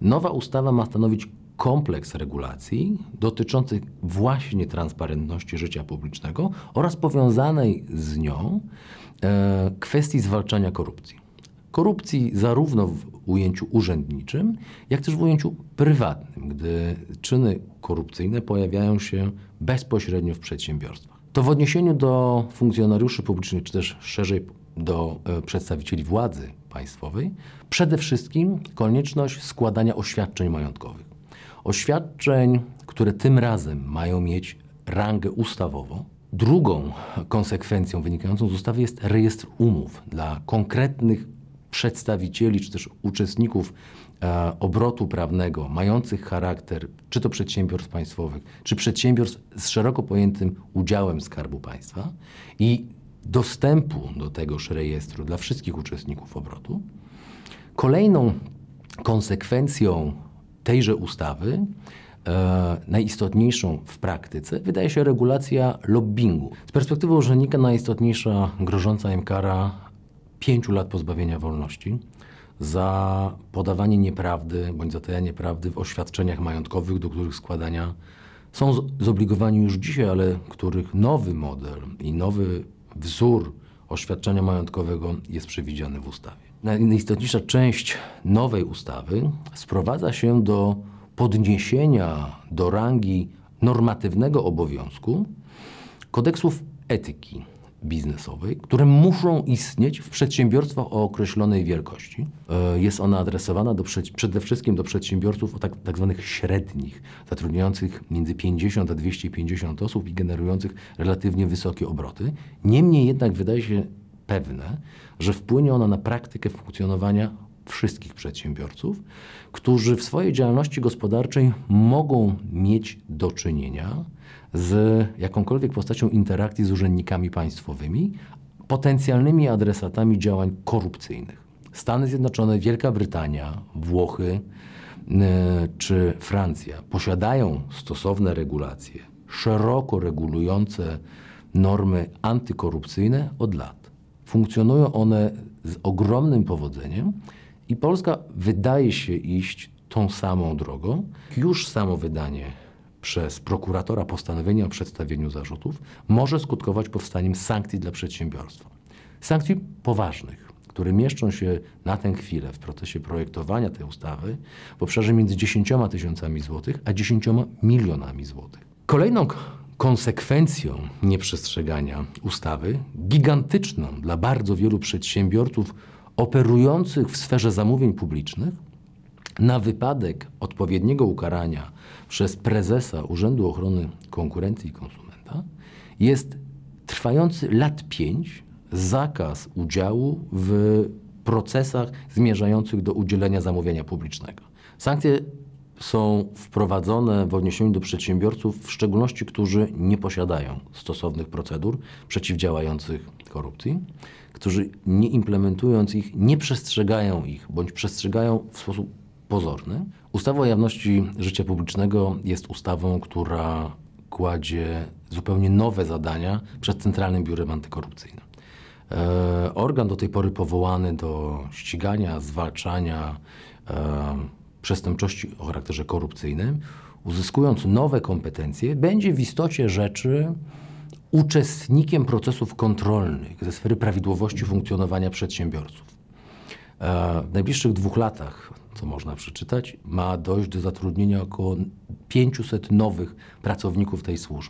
Nowa ustawa ma stanowić kompleks regulacji dotyczących właśnie transparentności życia publicznego oraz powiązanej z nią e, kwestii zwalczania korupcji. Korupcji zarówno w ujęciu urzędniczym, jak też w ujęciu prywatnym, gdy czyny korupcyjne pojawiają się bezpośrednio w przedsiębiorstwach. To w odniesieniu do funkcjonariuszy publicznych, czy też szerzej do e, przedstawicieli władzy Państwowej, przede wszystkim konieczność składania oświadczeń majątkowych. Oświadczeń, które tym razem mają mieć rangę ustawową. Drugą konsekwencją wynikającą z ustawy jest rejestr umów dla konkretnych przedstawicieli czy też uczestników e, obrotu prawnego mających charakter czy to przedsiębiorstw państwowych, czy przedsiębiorstw z szeroko pojętym udziałem Skarbu Państwa i dostępu do tegoż rejestru dla wszystkich uczestników obrotu. Kolejną konsekwencją tejże ustawy, e, najistotniejszą w praktyce, wydaje się regulacja lobbingu. Z perspektywy urzędnika najistotniejsza grożąca im kara 5 lat pozbawienia wolności za podawanie nieprawdy bądź zatajanie prawdy w oświadczeniach majątkowych, do których składania są zobligowani już dzisiaj, ale których nowy model i nowy wzór oświadczenia majątkowego jest przewidziany w ustawie. Najistotniejsza część nowej ustawy sprowadza się do podniesienia do rangi normatywnego obowiązku kodeksów etyki biznesowej, które muszą istnieć w przedsiębiorstwach o określonej wielkości. E, jest ona adresowana do, przede wszystkim do przedsiębiorców o tak, tak zwanych średnich, zatrudniających między 50 a 250 osób i generujących relatywnie wysokie obroty. Niemniej jednak wydaje się pewne, że wpłynie ona na praktykę funkcjonowania wszystkich przedsiębiorców, którzy w swojej działalności gospodarczej mogą mieć do czynienia z jakąkolwiek postacią interakcji z urzędnikami państwowymi, potencjalnymi adresatami działań korupcyjnych. Stany Zjednoczone, Wielka Brytania, Włochy e, czy Francja posiadają stosowne regulacje, szeroko regulujące normy antykorupcyjne od lat. Funkcjonują one z ogromnym powodzeniem i Polska wydaje się iść tą samą drogą. Już samo wydanie przez prokuratora postanowienia o przedstawieniu zarzutów może skutkować powstaniem sankcji dla przedsiębiorstwa. Sankcji poważnych, które mieszczą się na tę chwilę w procesie projektowania tej ustawy w obszarze między 10 tysiącami złotych a 10 milionami złotych. Kolejną konsekwencją nieprzestrzegania ustawy, gigantyczną dla bardzo wielu przedsiębiorców, operujących w sferze zamówień publicznych na wypadek odpowiedniego ukarania przez prezesa Urzędu Ochrony Konkurencji i Konsumenta jest trwający lat 5 zakaz udziału w procesach zmierzających do udzielenia zamówienia publicznego. Sankcje są wprowadzone w odniesieniu do przedsiębiorców, w szczególności, którzy nie posiadają stosownych procedur przeciwdziałających korupcji którzy nie implementując ich, nie przestrzegają ich bądź przestrzegają w sposób pozorny. Ustawa o jawności życia publicznego jest ustawą, która kładzie zupełnie nowe zadania przed Centralnym Biurem Antykorupcyjnym. E, organ do tej pory powołany do ścigania, zwalczania e, przestępczości o charakterze korupcyjnym, uzyskując nowe kompetencje, będzie w istocie rzeczy uczestnikiem procesów kontrolnych ze sfery prawidłowości funkcjonowania przedsiębiorców. E, w najbliższych dwóch latach, co można przeczytać, ma dojść do zatrudnienia około 500 nowych pracowników tej służby.